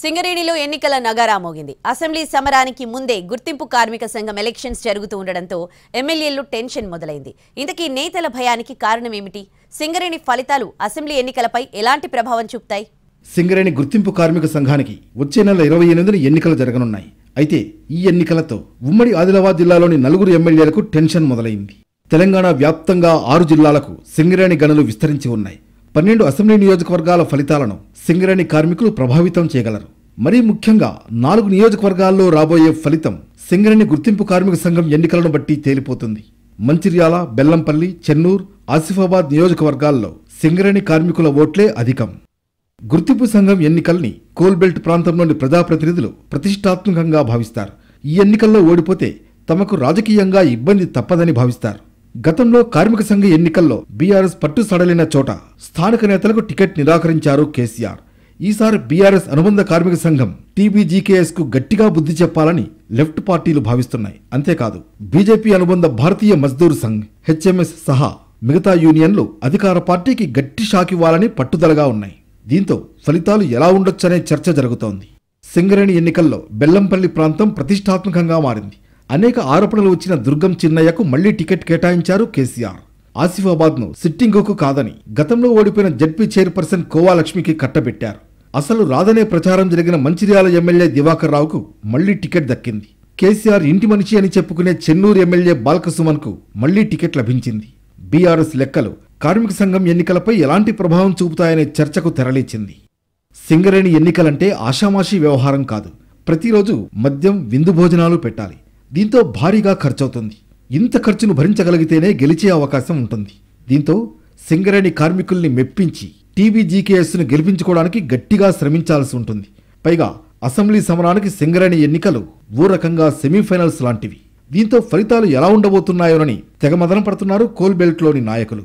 సింగరేణిలో ఎన్నికల నగారా మోగింది అసెంబ్లీ సమరానికి ముందే గుర్తింపు కార్మిక సంఘం ఎలక్షన్స్ జరుగుతూ ఉండడంతో ఎమ్మెల్యేలు టెన్షన్ మొదలైంది ఇంతకీ నేతల భయానికి కారణమేమిటి సింగరేణి ఫలితాలు అసెంబ్లీ ఎన్నికలపై ఎలాంటి ప్రభావం చూపుతాయి సింగరేణి గుర్తింపు కార్మిక సంఘానికి వచ్చే నెల ఇరవై ఎనిమిదిన ఎన్నికలు జరగనున్నాయి అయితే ఈ ఎన్నికలతో ఉమ్మడి ఆదిలాబాద్ జిల్లాలోని నలుగురు ఎమ్మెల్యేలకు టెన్షన్ మొదలైంది తెలంగాణ వ్యాప్తంగా ఆరు జిల్లాలకు సింగరేణి గనులు విస్తరించి ఉన్నాయి పన్నెండు అసెంబ్లీ నియోజకవర్గాల ఫలితాలను సింగరేణి కార్మికులు ప్రభావితం చేయగలరు మరీ ముఖ్యంగా నాలుగు నియోజకవర్గాల్లో రాబోయే ఫలితం సింగరేణి గుర్తింపు కార్మిక సంఘం ఎన్నికలను బట్టి తేలిపోతుంది మంచిర్యాల బెల్లంపల్లి చెన్నూర్ ఆసిఫాబాద్ నియోజకవర్గాల్లో సింగరేణి కార్మికుల ఓట్లే అధికం గుర్తింపు సంఘం ఎన్నికల్ని కోల్బెల్ట్ ప్రాంతంలోని ప్రజాప్రతినిధులు ప్రతిష్టాత్మకంగా భావిస్తారు ఈ ఎన్నికల్లో ఓడిపోతే తమకు రాజకీయంగా ఇబ్బంది తప్పదని భావిస్తారు గతంలో కార్మిక సంఘ ఎన్నికల్లో బీఆర్ఎస్ పట్టు సడలిన చోట స్థానిక నేతలకు టికెట్ నిరాకరించారు కేసీఆర్ ఈసారి బీఆర్ఎస్ అనుబంధ కార్మిక సంఘం టీబీజీకేఎస్ కు గట్టిగా బుద్ధి చెప్పాలని లెఫ్ట్ పార్టీలు భావిస్తున్నాయి అంతేకాదు బీజేపీ అనుబంధ భారతీయ మజ్దూర్ సంఘ్ హెచ్ఎంఎస్ సహా మిగతా యూనియన్లు అధికార పార్టీకి గట్టి షాక్ ఇవ్వాలని పట్టుదలగా ఉన్నాయి దీంతో ఫలితాలు ఎలా ఉండొచ్చనే చర్చ జరుగుతోంది సింగరేణి ఎన్నికల్లో బెల్లంపల్లి ప్రాంతం ప్రతిష్టాత్మకంగా మారింది అనేక ఆరోపణలు వచ్చిన దుర్గం చిన్నయ్యకు మళ్లీ టికెట్ కేటాయించారు కేసీఆర్ ఆసిఫాబాద్ ను సిట్టింగుకు కాదని గతంలో ఓడిపోయిన జడ్పీ చైర్పర్సన్ కోవాలక్ష్మికి కట్టబెట్టారు అసలు రాదనే ప్రచారం జరిగిన మంచిర్యాల ఎమ్మెల్యే దివాకర్ రావుకు మళ్లీ టికెట్ దక్కింది కేసీఆర్ ఇంటి మనిషి అని చెప్పుకునే చెన్నూరు ఎమ్మెల్యే బాలకసుమన్ కు మళ్లీ టికెట్ లభించింది బీఆర్ఎస్ లెక్కలు కార్మిక సంఘం ఎన్నికలపై ఎలాంటి ప్రభావం చూపుతాయనే చర్చకు తెరలేచింది సింగరేణి ఎన్నికలంటే ఆషామాషీ వ్యవహారం కాదు ప్రతిరోజు మద్యం విందు భోజనాలు పెట్టాలి దీంతో భారీగా ఖర్చవుతుంది ఇంత ఖర్చును భరించగలిగితేనే గెలిచే అవకాశం ఉంటుంది దీంతో సింగరేణి కార్మికుల్ని మెప్పించి టీబీజీకేఎస్ను గెలిపించుకోవడానికి గట్టిగా శ్రమించాల్సి ఉంటుంది పైగా అసెంబ్లీ సమరానికి సింగరేణి ఎన్నికలు ఓ రకంగా సెమీఫైనల్స్ లాంటివి దీంతో ఫలితాలు ఎలా ఉండబోతున్నాయోనని తెగమదన పడుతున్నారు కోల్బెల్ట్లోని నాయకులు